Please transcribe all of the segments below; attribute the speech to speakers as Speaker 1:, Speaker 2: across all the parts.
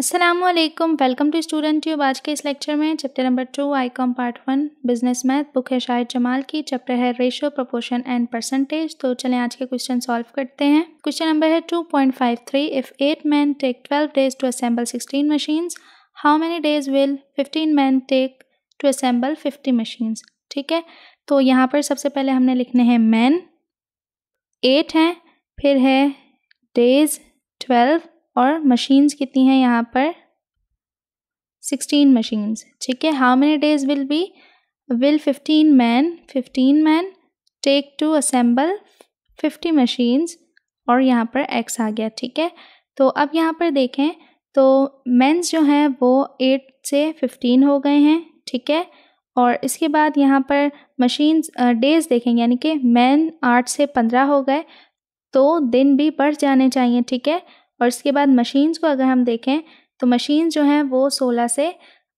Speaker 1: Aslam welcome to student tube आज के इस लेक्चर में chapter number two I com part one business math book है शाहिद जमाल की चैप्टर है रेशो प्रोपोर्शन एंड परसेंटेज तो चलें आज के क्वेश्चन सॉल्व करते हैं क्वेश्चन नंबर है 2.53 if eight man take twelve days to assemble sixteen machines how many days will fifteen man take to assemble fifty machines ठीक है तो यहाँ पर सबसे पहले हमने लिखने हैं मैन एट हैं फिर है डेज ट्वेल्व और मशीन्स कितनी हैं यहाँ पर सिक्सटीन मशीन्स ठीक है how many days will be will fifteen man fifteen man take to assemble fifty machines और यहाँ पर एक्स आ गया ठीक है तो अब यहाँ पर देखें तो मेंस जो हैं वो एट से फिफ्टीन हो गए हैं ठीक है और इसके बाद यहाँ पर मशीन्स डेज देखें यानी कि मैन आठ से पंद्रह हो गए तो दिन भी बढ़ जाने चाहिए ठीक है और इसके बाद मशीन्स को अगर हम देखें तो मशीन्स जो हैं वो सोलह से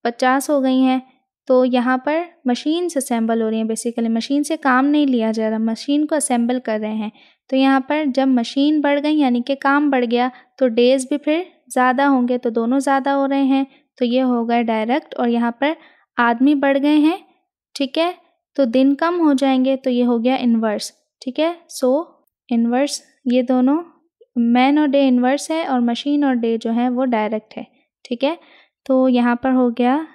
Speaker 1: पचास हो गई हैं तो यहाँ पर मशीन्स असेंबल हो रही हैं बेसिकली मशीन से काम नहीं लिया जा रहा मशीन को असेंबल कर रहे हैं तो यहाँ पर जब मशीन बढ़ गई यानी कि काम बढ़ गया तो डेज़ भी फिर ज़्यादा होंगे तो दोनों ज़्यादा हो रहे हैं तो ये हो गए डायरेक्ट और यहाँ पर आदमी बढ़ गए हैं ठीक है तो दिन कम हो जाएंगे तो ये हो गया इन्वर्स ठीक है सो इन्वर्स ये दोनों मैन और डे इन्वर्स है और मशीन और डे जो है वो डायरेक्ट है ठीक है तो यहाँ पर हो गया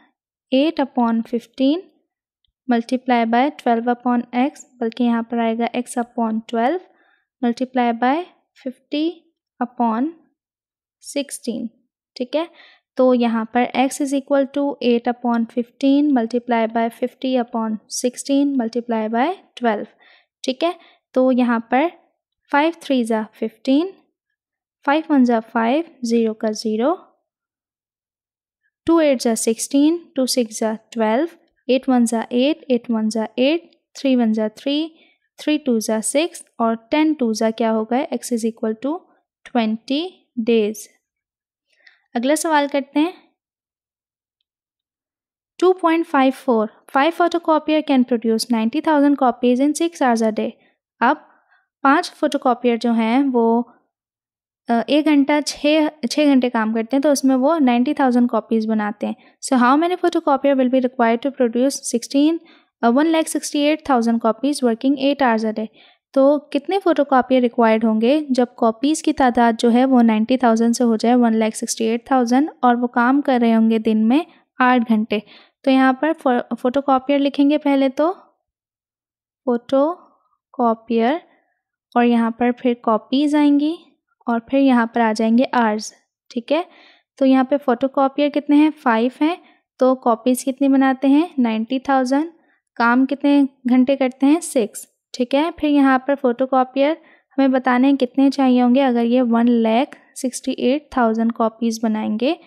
Speaker 1: eight upon fifteen multiply by twelve upon x बल्कि यहाँ पर आएगा x upon twelve multiply by fifty upon sixteen ठीक है तो यहाँ पर x is equal to eight upon fifteen multiply by fifty upon sixteen multiply by twelve ठीक है तो यहाँ पर फाइव थ्री ज़ा फिफ्टीन फाइव वन ज़ा फाइव ज़ीरो का ज़ीरो टू एट ज़ा सिक्सटीन टू सिक्स ज़ा ट्वेल्व एट वन ज़ा एट एट वन ज़ा एट थ्री वन ज़ा थ्री थ्री टू ज़ा सिक्स और टेन टू ज़ा क्या हो गए x is equal to twenty days अगला सवाल करते हैं 2.54 five photocopier can produce 90,000 copies in six hours a day अब पांच फोटोकॉपियर जो हैं वो एक घंटा छः छः घंटे काम करते हैं तो उसमें वो नाइन्टी थाउजेंड कॉपीज़ बनाते हैं so how many photocopier will be required to produce sixteen one lakh sixty eight thousand copies working eight hours a day तो कितने फ़ोटो कापियाँ रिक्वायर्ड होंगे जब कॉपीज़ की तादाद जो है वो नाइन्टी थाउजेंड से हो जाए one lakh sixty eight thousand और वो काम कर रहे होंगे दिन में आठ घंटे तो यहाँ पर फ़ोटो कापियर लिखेंगे पहले तो फ़ोटो कापियर और यहाँ पर फिर कॉपीज़ आएंगी और फिर यहाँ पर आ जाएंगे आर्स ठीक है तो यहाँ पे फ़ोटो कॉपियर कितने हैं फाइव हैं तो कॉपीज़ कितनी बनाते हैं नाइन्टी थाउजेंड काम कितने घंटे करते हैं सिक्स ठीक है फिर यहाँ पर फ़ोटो कॉपियर हमें बताने हैं कितने चाहिए होंगे अगर ये one lakh sixty eight thousand copies बनाएंगे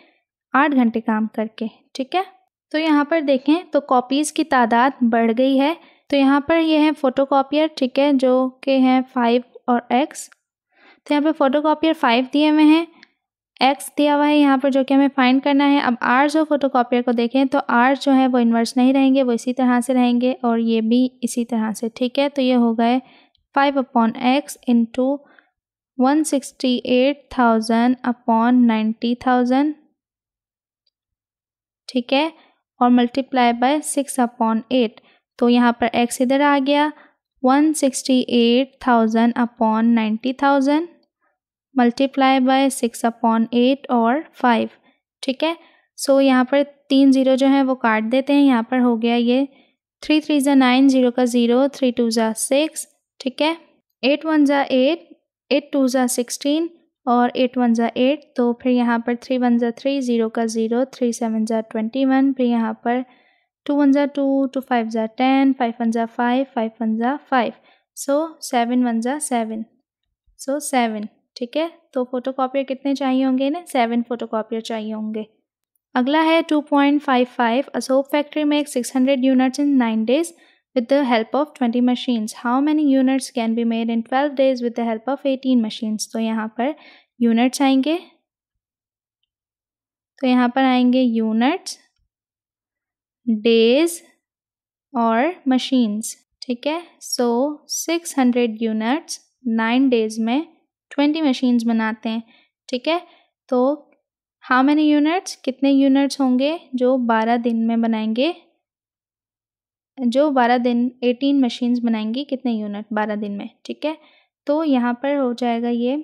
Speaker 1: आठ घंटे काम करके ठीक है तो यहाँ पर देखें तो कॉपीज़ की तादाद बढ़ गई है तो यहाँ पर ये यह हैं फ़ोटो ठीक है जो के हैं फाइव और एक्स तो यहाँ पे फोटो कॉपियर फाइव दिए हुए हैं एक्स दिया हुआ है यहाँ पर जो कि हमें फाइंड करना है अब आर जो फोटो कॉपियर को देखें तो आर जो है वो इन्वर्स नहीं रहेंगे वो इसी तरह से रहेंगे और ये भी इसी तरह से ठीक है तो ये हो गए five upon x into one sixty eight thousand upon ninety thousand ठीक है और multiply by six upon eight तो यहाँ पर एक्स इधर आ गया one sixty eight thousand upon ninety thousand multiply by six upon eight और फाइव ठीक है सो यहाँ पर तीन ज़ीरो जो है वो काट देते हैं यहाँ पर हो गया ये थ्री थ्री ज़ा नाइन ज़ीरो का ज़ीरो थ्री टू ज़ा सिक्स ठीक है एट वन ज़ा एट एट टू ज़ा सिक्सटीन और एट वन ज़ा एट तो फिर यहाँ पर थ्री वन ज़ा थ्री ज़ीरो का ज़ीरो थ्री सेवन ज़ा ट्वेंटी वन फिर यहाँ पर टू वन ज़ा टू टू फाइव ज़ा टेन फाइव वन ज़ा फाइव फाइव वन ज़ा फाइव सो सेवन वन ज़ा सेवन सो सेवन ठीक है तो फोटो कापियर कितने चाहिए होंगे इन्हें सेवन फोटो कापियर चाहिए होंगे अगला है two point five five Ashok factory में एक six hundred units in nine days with the help of twenty machines how many units can be made in twelve days with the help of eighteen machines तो यहाँ पर units आएंगे तो यहाँ पर आएंगे यूनिट्स डेज और मशीन्स ठीक है so six hundred units nine days में ट्वेंटी मशीन्स बनाते हैं ठीक है तो हाउ मैनी यूनिट्स कितने यूनिट्स होंगे जो बारह दिन में बनाएंगे जो बारह दिन एटीन मशीन्स बनाएंगी कितने यूनिट बारह दिन में ठीक है तो यहाँ पर हो जाएगा ये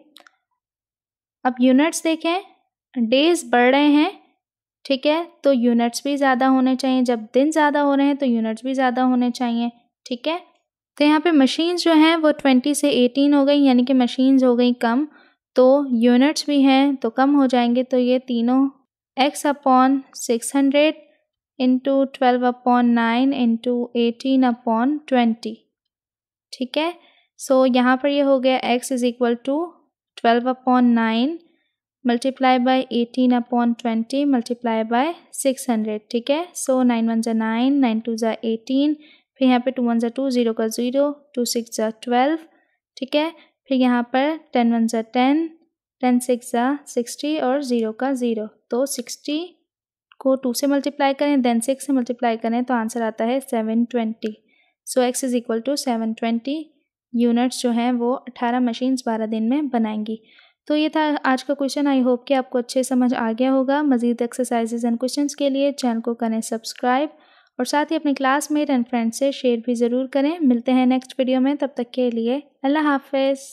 Speaker 1: अब यूनिट्स देखें डेज बढ़ रहे हैं ठीक है तो यूनिट्स भी ज़्यादा होने चाहिए जब दिन ज़्यादा हो रहे हैं तो यूनिट्स भी ज़्यादा होने चाहिए ठीक है तो यहाँ पे मशीन्स जो हैं वो ट्वेंटी से एटीन हो गई यानी कि मशीन्स हो गई कम तो यूनिट्स भी हैं तो कम हो जाएंगे तो ये तीनों x upon six hundred into twelve upon nine into eighteen upon twenty ठीक है सो so, यहाँ पर ये यह हो गया x is equal to twelve upon nine multiply by eighteen upon twenty multiply by six hundred ठीक है सो नाइन वन ज़ा नाइन नाइन टू ज़ा एटीन फिर यहाँ पे टू वन ज़ा टू ज़ीरो का ज़ीरो टू सिक्स ज़ा ट्वेल्व ठीक है फिर यहाँ पर टेन वन ज़ा टेन टेन सिक्स ज़ा सिक्सटी और ज़ीरो का ज़ीरो तो सिक्सटी को टू से मल्टीप्लाई करें देन सिक्स से मल्टीप्लाई करें तो आंसर आता है seven twenty so x is equal to seven twenty units जो हैं वो अठारह मशीन्स बारह दिन में बनाएंगी तो ये था आज का क्वेश्चन आई होप कि आपको अच्छे समझ आ गया होगा मजीद एक्सरसाइजेज एंड क्वेश्चन के लिए चैनल को करें सब्सक्राइब और साथ ही अपने क्लासमेट एंड फ्रेंड्स से शेयर भी ज़रूर करें मिलते हैं नेक्स्ट वीडियो में तब तक के लिए अल्लाह हाफिज़